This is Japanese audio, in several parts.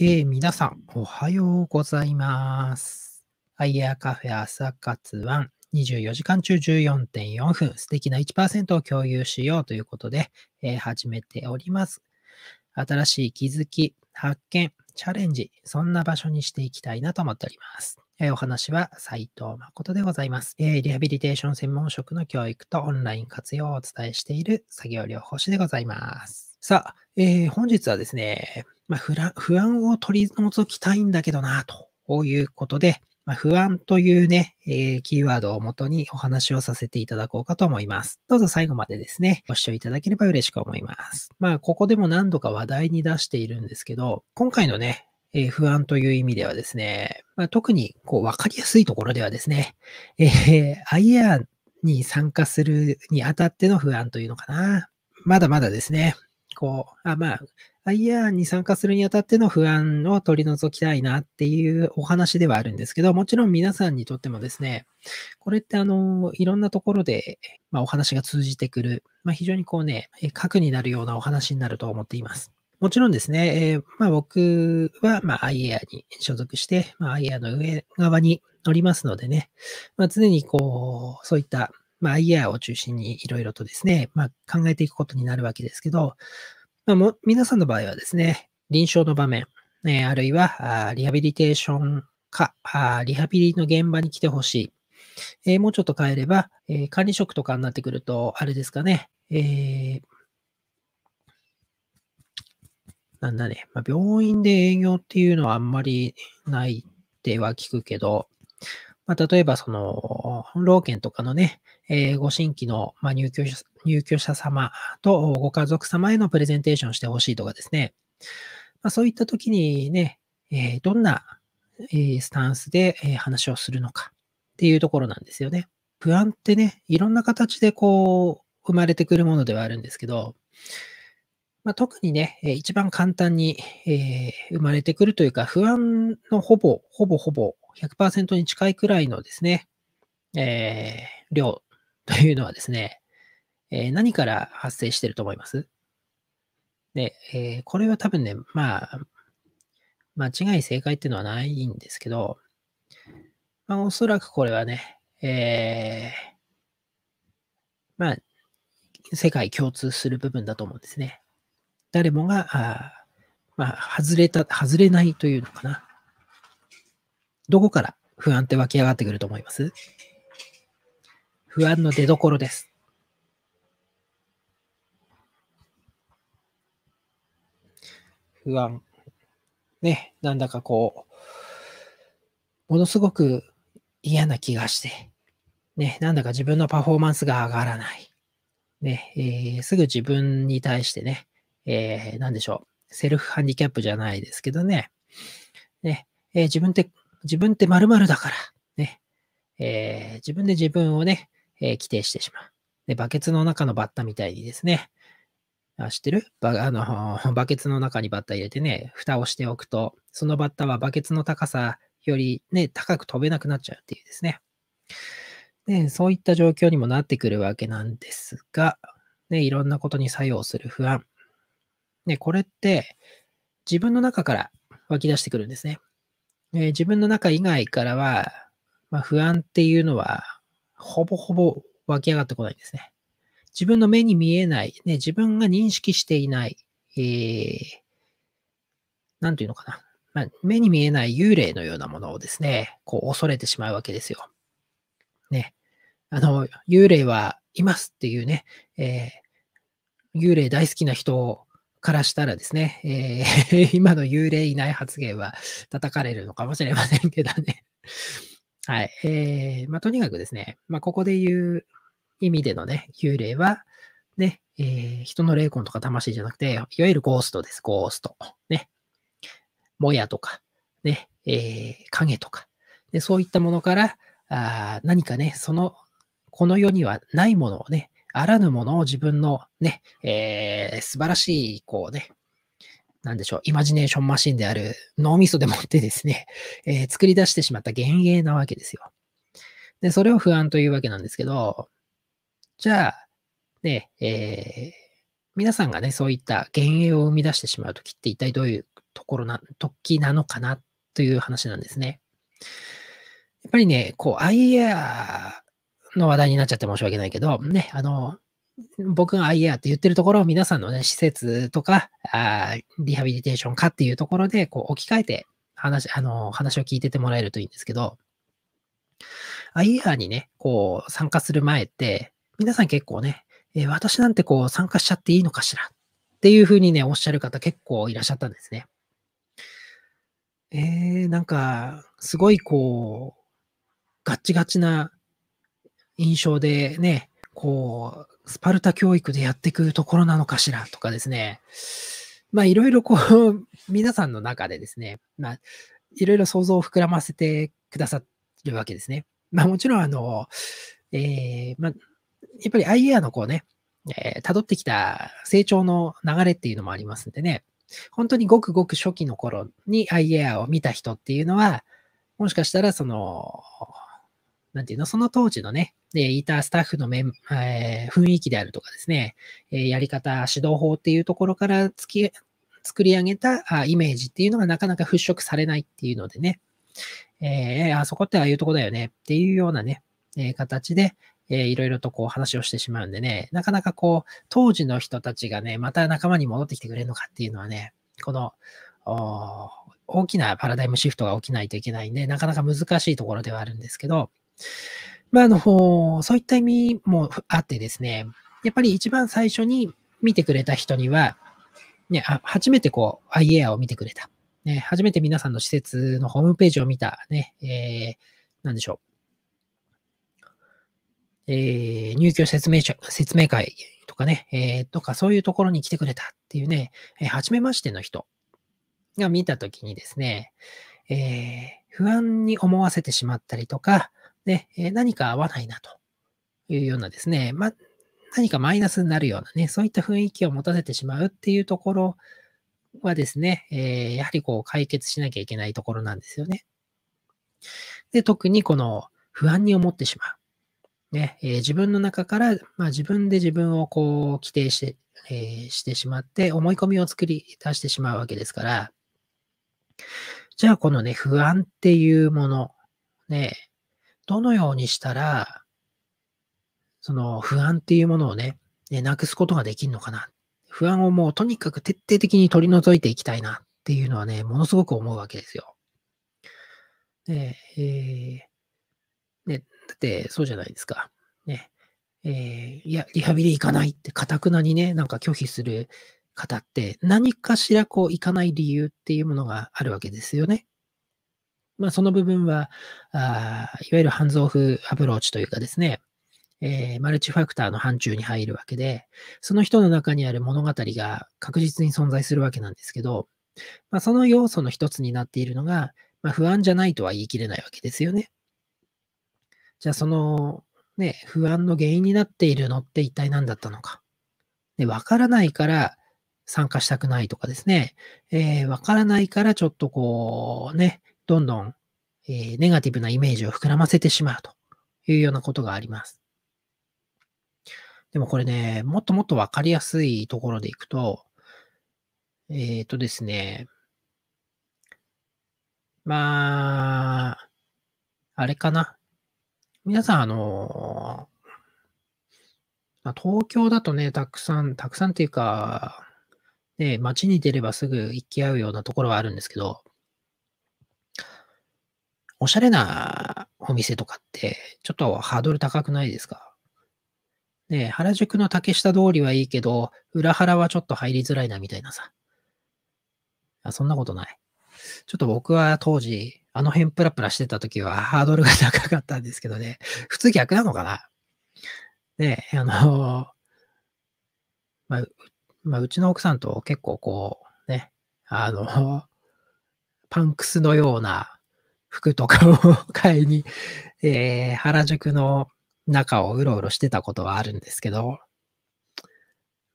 えー、皆さん、おはようございます。アイエアカフェ朝活1、24時間中14.4分、素敵な1%を共有しようということで、えー、始めております。新しい気づき、発見、チャレンジ、そんな場所にしていきたいなと思っております。えー、お話は斉藤誠でございます、えー。リハビリテーション専門職の教育とオンライン活用をお伝えしている作業療法士でございます。さあ、えー、本日はですね、まあ、不安を取り除きたいんだけどな、ということで、まあ、不安というね、えー、キーワードをもとにお話をさせていただこうかと思います。どうぞ最後までですね、ご視聴いただければ嬉しく思います。まあ、ここでも何度か話題に出しているんですけど、今回のね、えー、不安という意味ではですね、まあ、特にこう分かりやすいところではですね、えー、アンに参加するにあたっての不安というのかな。まだまだですね、こう、あまあ、IR に参加するにあたっての不安を取り除きたいなっていうお話ではあるんですけど、もちろん皆さんにとってもですね、これってあの、いろんなところで、まあ、お話が通じてくる、まあ、非常にこうね、核になるようなお話になると思っています。もちろんですね、えー、まあ、僕は、ま IAR に所属して、ま IAR の上側に乗りますのでね、まあ、常にこう、そういった、ま IAR を中心にいろいろとですね、ま考えていくことになるわけですけど、まあ、も皆さんの場合はですね、臨床の場面、ね、あるいはあリハビリテーションかあ、リハビリの現場に来てほしい。えー、もうちょっと変えれば、えー、管理職とかになってくると、あれですかね、えー、なんだね、まあ、病院で営業っていうのはあんまりないっては聞くけど、まあ、例えば、その、老犬とかのね、えー、ご新規の、まあ、入居者入居者様とご家族様へのプレゼンテーションしてほしいとかですね。まあ、そういった時にね、えー、どんな、えー、スタンスで、え話をするのかっていうところなんですよね。不安ってね、いろんな形でこう、生まれてくるものではあるんですけど、まあ、特にね、一番簡単に、えー、生まれてくるというか、不安のほぼ、ほぼほぼ100%に近いくらいのですね、えー、量というのはですね、えー、何から発生してると思いますで、えー、これは多分ね、まあ、間違い正解っていうのはないんですけど、まあ、おそらくこれはね、えー、まあ、世界共通する部分だと思うんですね。誰もが、あまあ、外れた、外れないというのかな。どこから不安って湧き上がってくると思います不安の出どころです。不安。ね、なんだかこう、ものすごく嫌な気がして、ね、なんだか自分のパフォーマンスが上がらない。ね、えー、すぐ自分に対してね、えー、なんでしょう、セルフハンディキャップじゃないですけどね、ね、えー、自分って自分ってまるだから、ね、えー、自分で自分をね、えー、規定してしまう。で、バケツの中のバッタみたいにですね、あ知ってるバあの バケツの中にバッタ入れてね、蓋をしておくと、そのバッタはバケツの高さよりね、高く飛べなくなっちゃうっていうですね。ねそういった状況にもなってくるわけなんですが、ね、いろんなことに作用する不安。ね、これって自分の中から湧き出してくるんですね。えー、自分の中以外からは、まあ、不安っていうのは、ほぼほぼ湧き上がってこないんですね。自分の目に見えない、ね、自分が認識していない、えー、なんていうのかな。まあ、目に見えない幽霊のようなものをですね、こう恐れてしまうわけですよ。ね。あの、幽霊はいますっていうね、えー、幽霊大好きな人からしたらですね、えー、今の幽霊いない発言は叩かれるのかもしれませんけどね。はい。えー、まあ、とにかくですね、まあ、ここで言う意味でのね、幽霊は、ね、えー、人の霊魂とか魂じゃなくて、いわゆるゴーストです、ゴースト。ね。もやとか、ね、えー、影とか、で。そういったものから、あ何かね、その、この世にはないものをね、あらぬものを自分のね、えー、素晴らしい、こうね、なんでしょう、イマジネーションマシンである脳みそでもってですね、えー、作り出してしまった幻影なわけですよ。で、それを不安というわけなんですけど、じゃあ、ね、えー、皆さんがね、そういった幻影を生み出してしまうときって一体どういうところな、時なのかなという話なんですね。やっぱりね、こう、アイヤー、の話題になっちゃって申し訳ないけど、ね、あの、僕が i アって言ってるところを皆さんのね、施設とか、あリハビリテーションかっていうところで、こう置き換えて話、あの、話を聞いててもらえるといいんですけど、i アにね、こう参加する前って、皆さん結構ね、えー、私なんてこう参加しちゃっていいのかしらっていうふうにね、おっしゃる方結構いらっしゃったんですね。えー、なんか、すごいこう、ガッチガチな印象でね、こう、スパルタ教育でやっていくところなのかしらとかですね。まあいろいろこう、皆さんの中でですね、まあいろいろ想像を膨らませてくださるわけですね。まあもちろんあの、えー、まあ、やっぱりアイエアのこうね、えー、辿ってきた成長の流れっていうのもありますんでね、本当にごくごく初期の頃にアイエアを見た人っていうのは、もしかしたらその、なんていうの、その当時のね、で、いたスタッフのメン、えー、雰囲気であるとかですね、えー、やり方、指導法っていうところからつき作り上げたあイメージっていうのがなかなか払拭されないっていうのでね、えー、あそこってああいうとこだよねっていうようなね、えー、形で、えー、いろいろとこう話をしてしまうんでね、なかなかこう、当時の人たちがね、また仲間に戻ってきてくれるのかっていうのはね、この、大きなパラダイムシフトが起きないといけないんで、なかなか難しいところではあるんですけど、まあ、あの、そういった意味もあってですね、やっぱり一番最初に見てくれた人には、ね、あ初めてこう、アイエアを見てくれた。ね、初めて皆さんの施設のホームページを見た、ね、えー、なんでしょう。えー、入居説明書、説明会とかね、えー、とかそういうところに来てくれたっていうね、えー、初めましての人が見たときにですね、えー、不安に思わせてしまったりとか、ね、え何か合わないなというようなですね、ま何かマイナスになるようなね、そういった雰囲気を持たせてしまうっていうところはですね、えやはりこう解決しなきゃいけないところなんですよね。で、特にこの不安に思ってしまう。ね、えー、自分の中から、まあ、自分で自分をこう規定して、えー、してしまって、思い込みを作り出してしまうわけですから、じゃあこのね、不安っていうもの、ね、どのようにしたら、その不安っていうものをね、ねなくすことができるのかな。不安をもうとにかく徹底的に取り除いていきたいなっていうのはね、ものすごく思うわけですよ。で、えー、ね、だってそうじゃないですか。ね、えー、いや、リハビリ行かないって、かたくなにね、なんか拒否する方って、何かしらこう行かない理由っていうものがあるわけですよね。まあ、その部分はあ、いわゆるハンズオフアプローチというかですね、えー、マルチファクターの範疇に入るわけで、その人の中にある物語が確実に存在するわけなんですけど、まあ、その要素の一つになっているのが、まあ、不安じゃないとは言い切れないわけですよね。じゃあ、その、ね、不安の原因になっているのって一体何だったのか。わからないから参加したくないとかですね、わ、えー、からないからちょっとこうね、どんどん、えー、ネガティブなイメージを膨らませてしまうというようなことがあります。でもこれね、もっともっとわかりやすいところでいくと、えっ、ー、とですね、まあ、あれかな。皆さん、あの、まあ、東京だとね、たくさん、たくさんっていうか、ね、街に出ればすぐ行き合うようなところはあるんですけど、おしゃれなお店とかって、ちょっとハードル高くないですかね原宿の竹下通りはいいけど、裏腹はちょっと入りづらいなみたいなさ。あそんなことない。ちょっと僕は当時、あの辺プラプラしてた時はハードルが高かったんですけどね。普通逆なのかなねあのー、まあ、まあ、うちの奥さんと結構こう、ね、あのー、パンクスのような服とかを買いに、えー、原宿の中をうろうろしてたことはあるんですけど、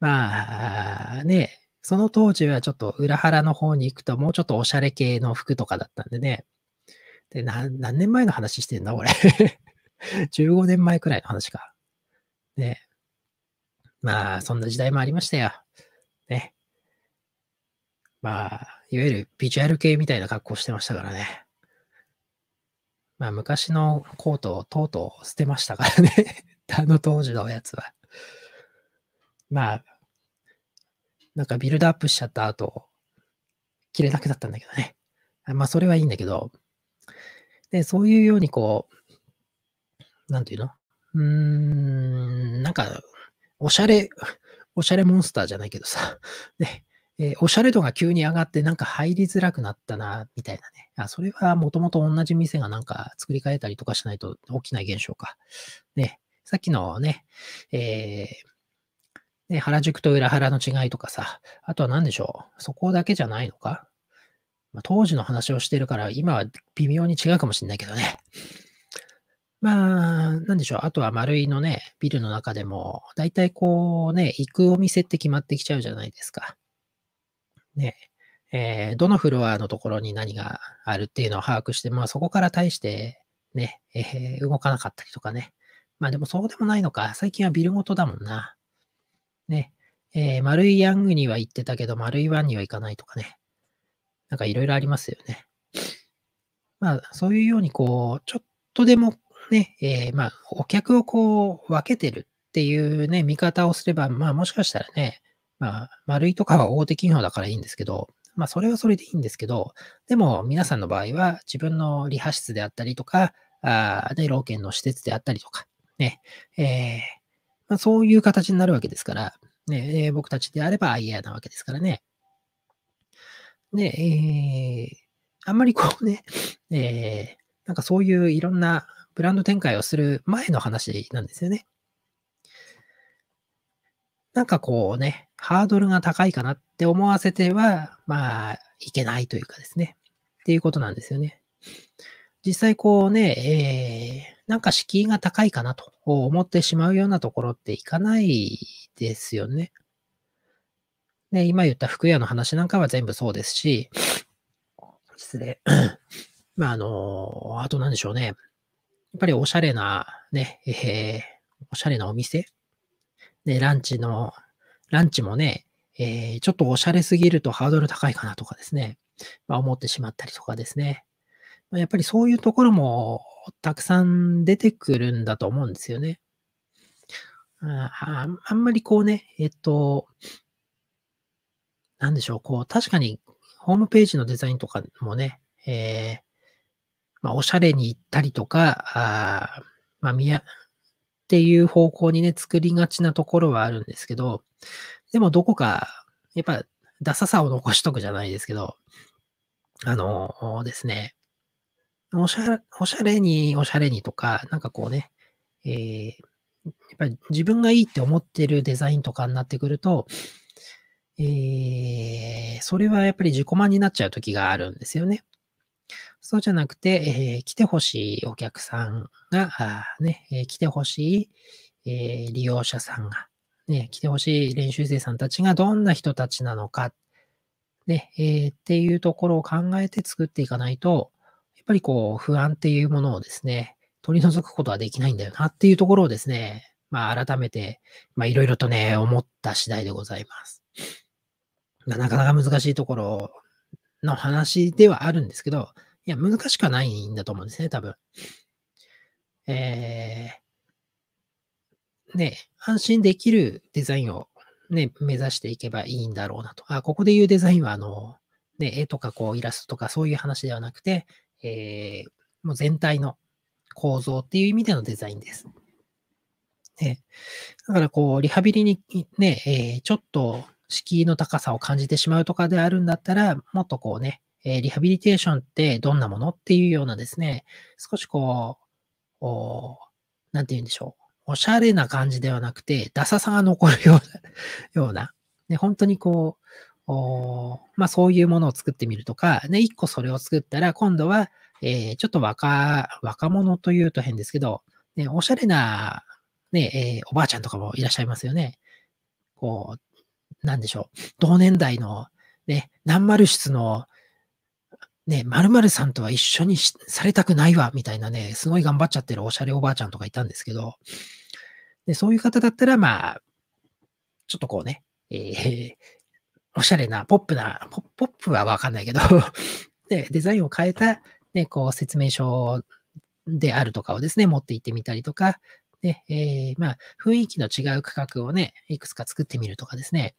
まあね、その当時はちょっと裏腹の方に行くともうちょっとおしゃれ系の服とかだったんでね。で、何年前の話してんだ、俺15 年前くらいの話か。ね。まあ、そんな時代もありましたよ。ね。まあ、いわゆるビジュアル系みたいな格好してましたからね。まあ昔のコートをとうとう捨てましたからね あの当時のやつは。まあ、なんかビルドアップしちゃった後、着れなくなったんだけどね。まあそれはいいんだけど、で、そういうようにこう、なんていうのうーん、なんか、おしゃれ、おしゃれモンスターじゃないけどさ、ね、えー、おしゃれ度が急に上がってなんか入りづらくなったな、みたいなね。あ、それはもともと同じ店がなんか作り変えたりとかしないと起きない現象か。ね。さっきのね、えー、ね、原宿と裏原の違いとかさ、あとは何でしょう。そこだけじゃないのか、まあ、当時の話をしてるから、今は微妙に違うかもしれないけどね。まあ、何でしょう。あとは丸いのね、ビルの中でも、だいたいこうね、行くお店って決まってきちゃうじゃないですか。ね、えー、どのフロアのところに何があるっていうのを把握して、まあそこから対してね、えー、動かなかったりとかね。まあでもそうでもないのか。最近はビルごとだもんな。ね。えー、丸いヤングには行ってたけど、丸いワンには行かないとかね。なんかいろいろありますよね。まあそういうようにこう、ちょっとでもね、えー、まあお客をこう分けてるっていうね、見方をすれば、まあもしかしたらね、まあ、丸いとかは大手企業だからいいんですけど、まあ、それはそれでいいんですけど、でも皆さんの場合は自分のリハ室であったりとか、あで、老犬の施設であったりとか、ね、えー、まあ、そういう形になるわけですから、ね、えー、僕たちであれば IA なわけですからね。で、えー、あんまりこうね、えー、なんかそういういろんなブランド展開をする前の話なんですよね。なんかこうね、ハードルが高いかなって思わせては、まあ、いけないというかですね。っていうことなんですよね。実際こうね、えー、なんか敷居が高いかなと思ってしまうようなところっていかないですよね。ね、今言った服屋の話なんかは全部そうですし、失礼。まあ、あの、あと何でしょうね。やっぱりおしゃれな、ね、えー、おしゃれなお店で、ランチの、ランチもね、えー、ちょっとおしゃれすぎるとハードル高いかなとかですね、まあ、思ってしまったりとかですね。やっぱりそういうところもたくさん出てくるんだと思うんですよね。ああんまりこうね、えっと、なんでしょう、こう、確かにホームページのデザインとかもね、えー、まあ、おしゃれに行ったりとか、あまあ、見や、っていう方向にね、作りがちなところはあるんですけど、でもどこか、やっぱ、ダサさを残しとくじゃないですけど、あのですね、おしゃれ、おしゃれに、おしゃれにとか、なんかこうね、えー、やっぱり自分がいいって思ってるデザインとかになってくると、えー、それはやっぱり自己満になっちゃう時があるんですよね。そうじゃなくて、えー、来てほしいお客さんが、ね、えー、来てほしい、えー、利用者さんが、ね、来てほしい練習生さんたちがどんな人たちなのか、ね、えー、っていうところを考えて作っていかないと、やっぱりこう、不安っていうものをですね、取り除くことはできないんだよなっていうところをですね、まあ改めて、まいろいろとね、思った次第でございます。なかなか難しいところをの話ではあるんですけど、いや、難しくはないんだと思うんですね、多分。えー、ね、安心できるデザインをね、目指していけばいいんだろうなと。あ、ここで言うデザインは、あの、ね、絵とかこうイラストとかそういう話ではなくて、えー、もう全体の構造っていう意味でのデザインです。ね、だからこう、リハビリにね、えー、ちょっと敷居の高さを感じてしまうとかであるんだったら、もっとこうね、えリハビリテーションってどんなものっていうようなですね、少しこう、おなんて言うんでしょう。おしゃれな感じではなくて、ダサさが残るような、ような。ね、本当にこう、おまあそういうものを作ってみるとか、ね、一個それを作ったら、今度は、えー、ちょっと若、若者というと変ですけど、ね、おしゃれな、ね、えー、おばあちゃんとかもいらっしゃいますよね。こう、なんでしょう、同年代の、ね、何丸室の、ね、〇〇さんとは一緒にされたくないわ、みたいなね、すごい頑張っちゃってるおしゃれおばあちゃんとかいたんですけど、でそういう方だったら、まあ、ちょっとこうね、えー、おしゃれな、ポップな、ポポップはわかんないけどで、デザインを変えた、ね、こう、説明書であるとかをですね、持って行ってみたりとか、ねえー、まあ、雰囲気の違う区画をね、いくつか作ってみるとかですね、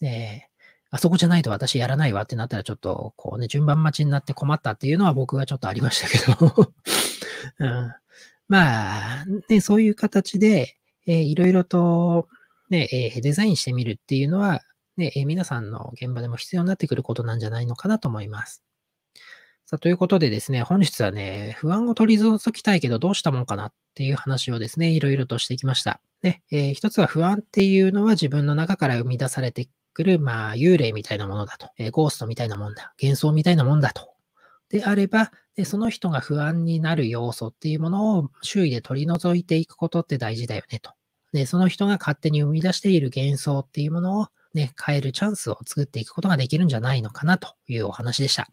で、あそこじゃないと私やらないわってなったらちょっと、こうね、順番待ちになって困ったっていうのは僕はちょっとありましたけど うん、まあ、ね、そういう形で、えー、いろいろと、ね、えー、デザインしてみるっていうのは、ね、えー、皆さんの現場でも必要になってくることなんじゃないのかなと思います。さあ、ということでですね、本日はね、不安を取り除きたいけどどうしたもんかなっていう話をですね、いろいろとしてきました。ね、えー、一つは不安っていうのは自分の中から生み出されてくる、まあ、幽霊みたいなものだと、えー、ゴーストみたいなもんだ、幻想みたいなもんだと。であれば、でその人が不安になる要素っていうものを周囲で取り除いていくことって大事だよねと。で、その人が勝手に生み出している幻想っていうものをね、変えるチャンスを作っていくことができるんじゃないのかなというお話でした。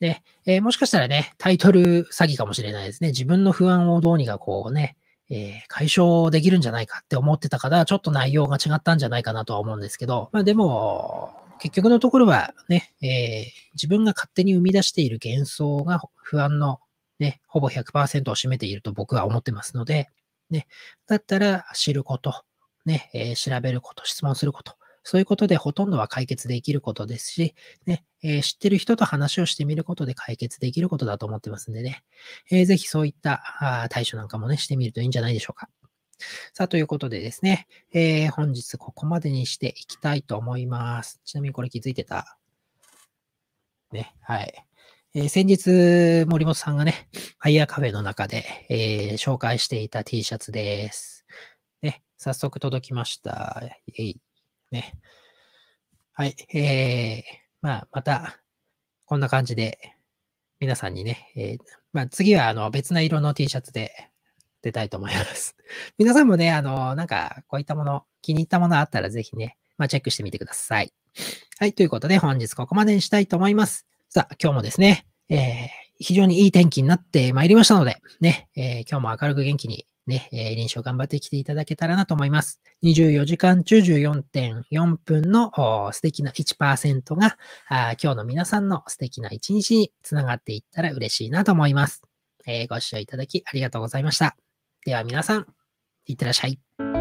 ね、えー、もしかしたらね、タイトル詐欺かもしれないですね。自分の不安をどうにかこうね、えー、解消できるんじゃないかって思ってたから、ちょっと内容が違ったんじゃないかなとは思うんですけど、まあでも、結局のところはね、えー、自分が勝手に生み出している幻想が不安のね、ほぼ100%を占めていると僕は思ってますので、ね、だったら知ること、ね、えー、調べること、質問すること、そういうことでほとんどは解決できることですし、ね、えー、知ってる人と話をしてみることで解決できることだと思ってますんでね、えー、ぜひそういった対処なんかもね、してみるといいんじゃないでしょうか。さあ、ということでですね、えー、本日ここまでにしていきたいと思います。ちなみにこれ気づいてたね、はい。えー、先日、森本さんがね、ファイヤーカフェの中で、えー、紹介していた T シャツです。ね、早速届きました。えい、ね。はい、えー、まあ、また、こんな感じで、皆さんにね、えー、まあ、次は、あの、別な色の T シャツで出たいと思います。皆さんもね、あの、なんか、こういったもの、気に入ったものあったら、ぜひね、まあ、チェックしてみてください。はい、ということで、本日ここまでにしたいと思います。さあ、今日もですね、えー、非常にいい天気になってまいりましたので、ね、えー、今日も明るく元気にね、えー、臨床頑張ってきていただけたらなと思います。24時間中14.4分の素敵な1%が今日の皆さんの素敵な一日につながっていったら嬉しいなと思います。えー、ご視聴いただきありがとうございました。では皆さん、いってらっしゃい。